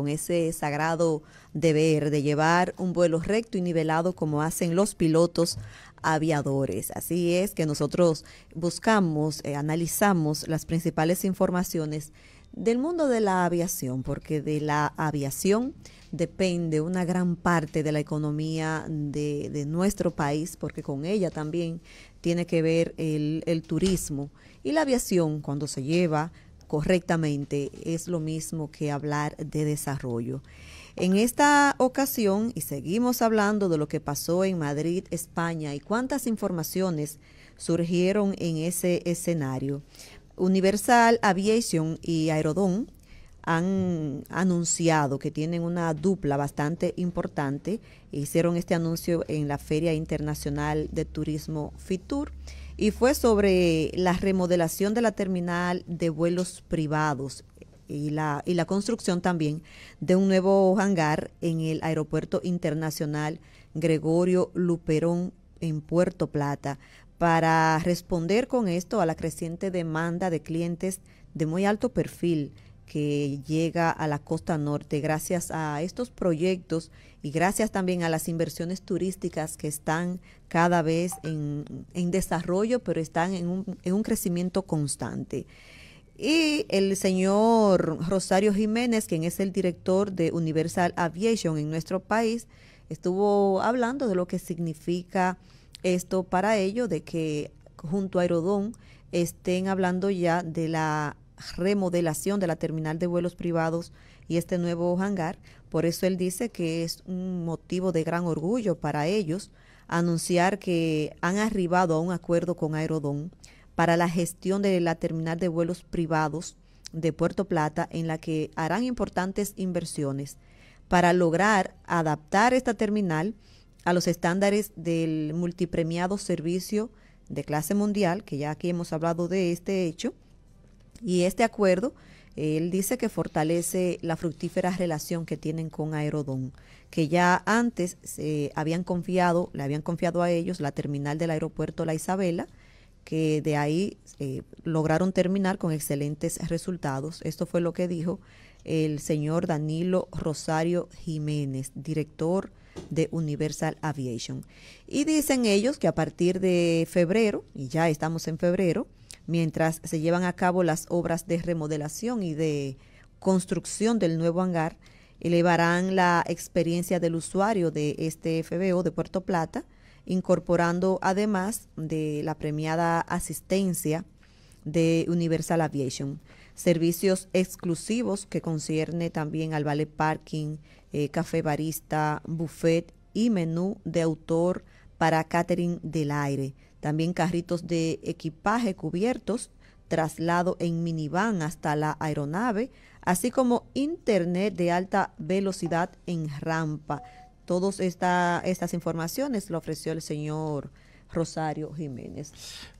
con ese sagrado deber de llevar un vuelo recto y nivelado como hacen los pilotos aviadores. Así es que nosotros buscamos, eh, analizamos las principales informaciones del mundo de la aviación, porque de la aviación depende una gran parte de la economía de, nuestro país, porque con ella también tiene que ver el, el turismo. Y la aviación, cuando se lleva correctamente es lo mismo que hablar de desarrollo. En esta ocasión, y seguimos hablando de lo que pasó en Madrid, España, y cuántas informaciones surgieron en ese escenario. Universal Aviation y Aerodón han anunciado que tienen una dupla bastante importante. Hicieron este anuncio en la Feria Internacional de Turismo FITUR y fue sobre la remodelación de la terminal de vuelos privados y la, y la construcción también de un nuevo hangar en el Aeropuerto Internacional Gregorio Luperón en Puerto Plata para responder con esto a la creciente demanda de clientes de muy alto perfil que llega a la costa norte gracias a estos proyectos y gracias también a las inversiones turísticas que están cada vez en, desarrollo, pero están en un, en un crecimiento constante. Y el señor Rosario Jiménez, quien es el director de Universal Aviation en nuestro país, estuvo hablando de lo que significa esto para ello, de que junto a Aerodón estén hablando ya de la remodelación de la terminal de vuelos privados y este nuevo hangar. Por eso él dice que es un motivo de gran orgullo para ellos anunciar que han arribado a un acuerdo con Aerodón para la gestión de la terminal de vuelos privados de Puerto Plata en la que harán importantes inversiones para lograr adaptar esta terminal a los estándares del multipremiado servicio de clase mundial, que ya aquí hemos hablado de este hecho, y este acuerdo, él dice que fortalece la fructífera relación que tienen con Aerodón, que ya antes se habían confiado, le habían confiado a ellos la terminal del aeropuerto La Isabela, que de ahí eh, lograron terminar con excelentes resultados. Esto fue lo que dijo el señor Danilo Rosario Jiménez, director de Universal Aviation. Y dicen ellos que a partir de febrero, y ya estamos en febrero, mientras se llevan a cabo las obras de remodelación y de construcción del nuevo hangar, elevarán la experiencia del usuario de este FBO de Puerto Plata, incorporando además de la premiada asistencia de Universal Aviation, servicios exclusivos que concierne también al ballet parking, eh, café barista, buffet y menú de autor para catering del aire, también carritos de equipaje cubiertos, traslado en minivan hasta la aeronave, así como internet de alta velocidad en rampa. Todas estas informaciones lo ofreció el señor Rosario Jiménez.